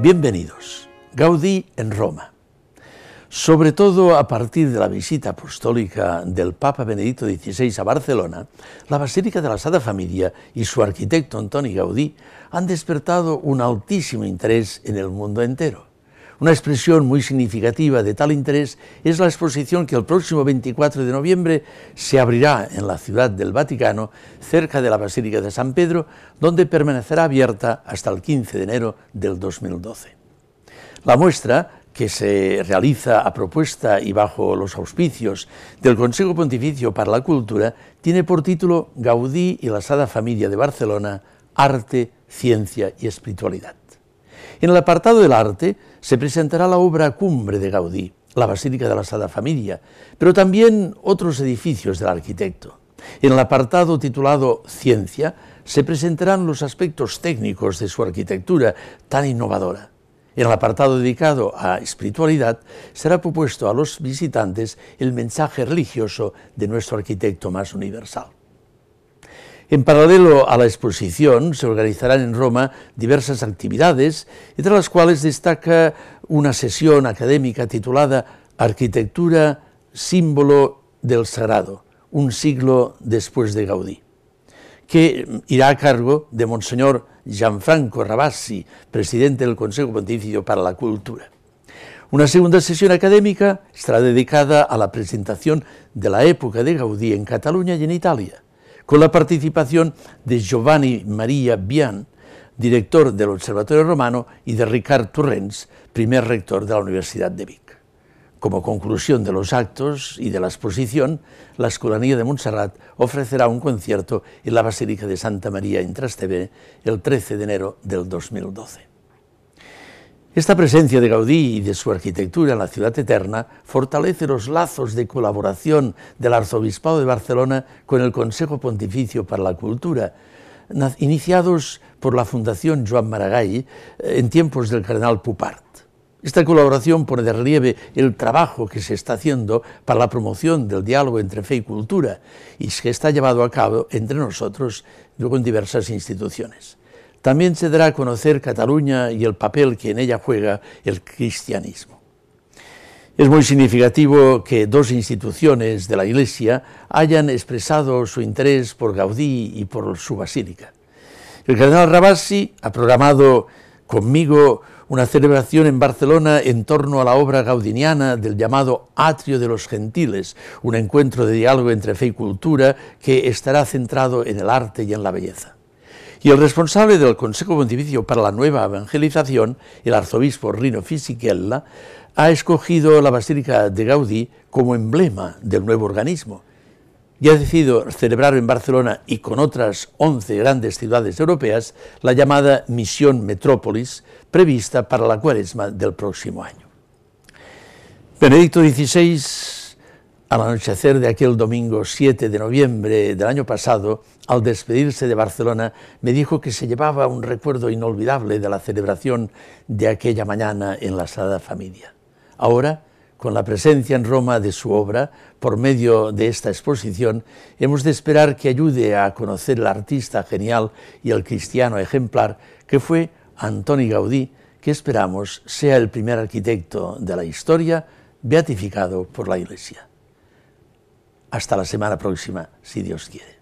Bienvenidos. Gaudí en Roma. Sobre todo a partir de la visita apostólica del Papa Benedicto XVI a Barcelona, la Basílica de la Sagrada Familia y su arquitecto Antoni Gaudí han despertado un altísimo interés en el mundo entero. Una expresión muy significativa de tal interés es la exposición que el próximo 24 de noviembre se abrirá en la ciudad del Vaticano, cerca de la Basílica de San Pedro, donde permanecerá abierta hasta el 15 de enero del 2012. La muestra que se realiza a propuesta y bajo los auspicios del Consejo Pontificio para la Cultura tiene por título Gaudí y la Sada Familia de Barcelona, Arte, Ciencia y Espiritualidad. En el apartado del arte se presentará la obra cumbre de Gaudí, la Basílica de la Sada Familia, pero también otros edificios del arquitecto. En el apartado titulado Ciencia se presentarán los aspectos técnicos de su arquitectura tan innovadora. En el apartado dedicado a espiritualidad será propuesto a los visitantes el mensaje religioso de nuestro arquitecto más universal. En paralelo a la exposición se organizarán en Roma diversas actividades, entre las cuales destaca una sesión académica titulada Arquitectura, símbolo del sagrado, un siglo después de Gaudí, que irá a cargo de Monseñor Gianfranco Rabassi, presidente del Consejo Pontificio para la Cultura. Una segunda sesión académica estará dedicada a la presentación de la época de Gaudí en Cataluña y en Italia con la participación de Giovanni Maria Bian, director del Observatorio Romano, y de Ricard Turrens, primer rector de la Universidad de Vic. Como conclusión de los actos y de la exposición, la Escolanía de Montserrat ofrecerá un concierto en la Basílica de Santa María en Trastevere el 13 de enero del 2012. Esta presencia de Gaudí y de su arquitectura en la ciudad eterna fortalece los lazos de colaboración del Arzobispado de Barcelona con el Consejo Pontificio para la Cultura, iniciados por la Fundación Joan Maragall eh, en tiempos del cardenal Pupart. Esta colaboración pone de relieve el trabajo que se está haciendo para la promoción del diálogo entre fe y cultura y que está llevado a cabo entre nosotros en diversas instituciones también se dará a conocer Cataluña y el papel que en ella juega el cristianismo. Es muy significativo que dos instituciones de la Iglesia hayan expresado su interés por Gaudí y por su basílica. El cardenal Rabassi ha programado conmigo una celebración en Barcelona en torno a la obra gaudiniana del llamado Atrio de los Gentiles, un encuentro de diálogo entre fe y cultura que estará centrado en el arte y en la belleza. Y el responsable del Consejo Pontificio para la Nueva Evangelización, el arzobispo Rino Fisichella, ha escogido la Basílica de Gaudí como emblema del nuevo organismo y ha decidido celebrar en Barcelona y con otras 11 grandes ciudades europeas la llamada Misión Metrópolis prevista para la cuaresma del próximo año. Benedicto XVI al anochecer de aquel domingo 7 de noviembre del año pasado, al despedirse de Barcelona, me dijo que se llevaba un recuerdo inolvidable de la celebración de aquella mañana en la sala Familia. Ahora, con la presencia en Roma de su obra, por medio de esta exposición, hemos de esperar que ayude a conocer el artista genial y el cristiano ejemplar que fue Antoni Gaudí, que esperamos sea el primer arquitecto de la historia beatificado por la Iglesia. Hasta la semana próxima, si Dios quiere.